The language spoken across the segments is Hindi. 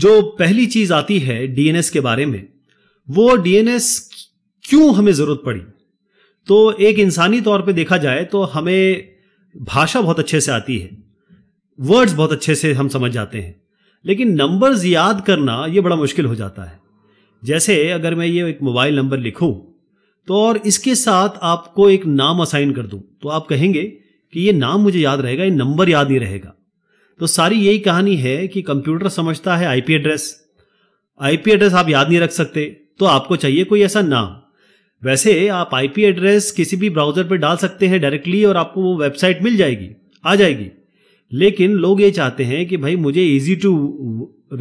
जो पहली चीज आती है डीएनएस के बारे में वो डीएनएस क्यों हमें जरूरत पड़ी तो एक इंसानी तौर पे देखा जाए तो हमें भाषा बहुत अच्छे से आती है वर्ड्स बहुत अच्छे से हम समझ जाते हैं लेकिन नंबर्स याद करना ये बड़ा मुश्किल हो जाता है जैसे अगर मैं ये एक मोबाइल नंबर लिखूं तो और इसके साथ आपको एक नाम असाइन कर दूं तो आप कहेंगे कि ये नाम मुझे याद रहेगा ये नंबर याद नहीं रहेगा तो सारी यही कहानी है कि कंप्यूटर समझता है आईपी एड्रेस आईपी एड्रेस आप याद नहीं रख सकते तो आपको चाहिए कोई ऐसा नाम वैसे आप आईपी एड्रेस किसी भी ब्राउजर पर डाल सकते हैं डायरेक्टली और आपको वो वेबसाइट मिल जाएगी आ जाएगी लेकिन लोग ये चाहते हैं कि भाई मुझे इजी टू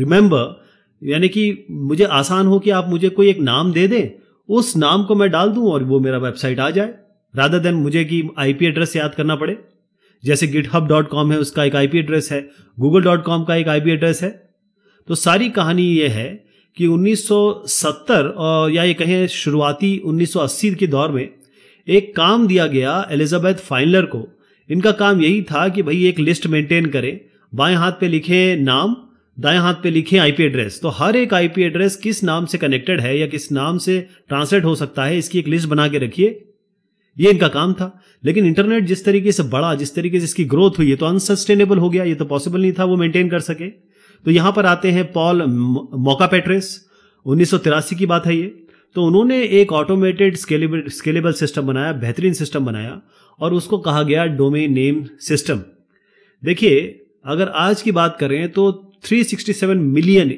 रिमेंबर यानी कि मुझे आसान हो कि आप मुझे कोई एक नाम दे दें उस नाम को मैं डाल दूं और वो मेरा वेबसाइट आ जाए राधा देन मुझे कि आईपी एड्रेस याद करना पड़े जैसे कॉम है उसका एक आईपी एड्रेस है कॉम का एक आईपी एड्रेस है तो सारी कहानी यह है कि 1970 और या ये कहें शुरुआती 1980 के दौर में एक काम दिया गया एलिजाबेथ फाइनलर को इनका काम यही था कि भाई एक लिस्ट मेंटेन करें बाएं हाथ पे लिखे नाम दाएं हाथ पे लिखे आईपी एड्रेस तो हर एक आईपी एड्रेस किस नाम से कनेक्टेड है या किस नाम से ट्रांसलेट हो सकता है इसकी एक लिस्ट बना के रखिए ये इनका काम था लेकिन इंटरनेट जिस तरीके से बढ़ा जिस तरीके से इसकी ग्रोथ हुई है तो अनसस्टेनेबल हो गया ये तो पॉसिबल नहीं था वो मेंटेन कर सके तो यहां पर आते हैं पॉल मोका पेट्रेस उन्नीस की बात है ये तो उन्होंने एक ऑटोमेटेड स्केलेबल स्केलेबल सिस्टम बनाया बेहतरीन सिस्टम बनाया और उसको कहा गया डोमेन नेम सिस्टम देखिए अगर आज की बात करें तो 367 मिलियन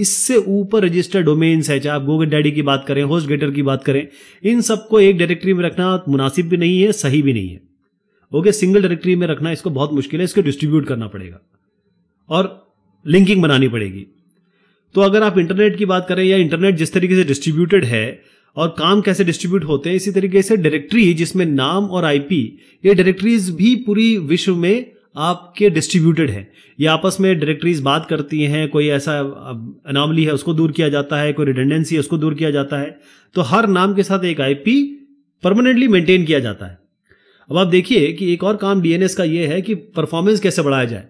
इससे ऊपर रजिस्टर्ड डोमेन्स है चाहे आप गूगल डैडी की बात करें होस्ट गेटर की बात करें इन सबको एक डायरेक्टरी में रखना मुनासिब भी नहीं है सही भी नहीं है ओके सिंगल डायरेक्टरी में रखना इसको बहुत मुश्किल है इसको डिस्ट्रीब्यूट करना पड़ेगा और लिंकिंग बनानी पड़ेगी तो अगर आप इंटरनेट की बात करें या इंटरनेट जिस तरीके से डिस्ट्रीब्यूटेड है और काम कैसे डिस्ट्रीब्यूट होते हैं इसी तरीके से डायरेक्टरी जिसमें नाम और आईपी ये डायरेक्टरीज भी पूरी विश्व में आपके डिस्ट्रीब्यूटेड है ये आपस में डायरेक्टरीज बात करती हैं कोई ऐसा अनामली है उसको दूर किया जाता है कोई रिडेंडेंसी है उसको दूर किया जाता है तो हर नाम के साथ एक आईपी परमानेंटली मेंटेन किया जाता है अब आप देखिए कि एक और काम डीएनएस का यह है कि परफॉर्मेंस कैसे बढ़ाया जाए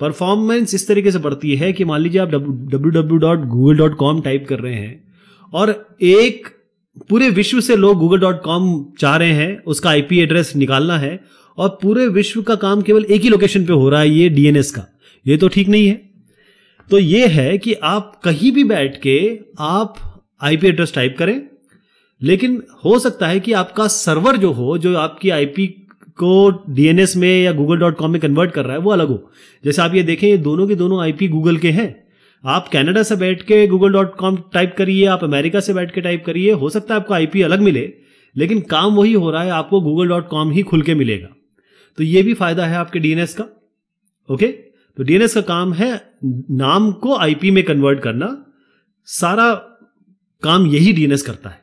परफॉर्मेंस इस तरीके से बढ़ती है कि मान लीजिए आप डब्ल्यू टाइप कर रहे हैं और एक पूरे विश्व से लोग गूगल डॉट कॉम चाह रहे हैं उसका आईपी एड्रेस निकालना है और पूरे विश्व का काम केवल एक ही लोकेशन पे हो रहा है ये डीएनएस का ये तो ठीक नहीं है तो ये है कि आप कहीं भी बैठ के आप आईपी एड्रेस टाइप करें लेकिन हो सकता है कि आपका सर्वर जो हो जो आपकी आईपी को डीएनएस में या गूगल डॉट कॉम में कन्वर्ट कर रहा है वो अलग हो जैसे आप ये देखें ये दोनों के दोनों आईपी गूगल के हैं आप कनाडा से बैठ के गूगल डॉट कॉम टाइप करिए आप अमेरिका से बैठ के टाइप करिए हो सकता है आपको आईपी अलग मिले लेकिन काम वही हो रहा है आपको गूगल डॉट कॉम ही खुल के मिलेगा तो ये भी फायदा है आपके डीएनएस का ओके तो डीएनएस का काम है नाम को आईपी में कन्वर्ट करना सारा काम यही डीएनएस करता है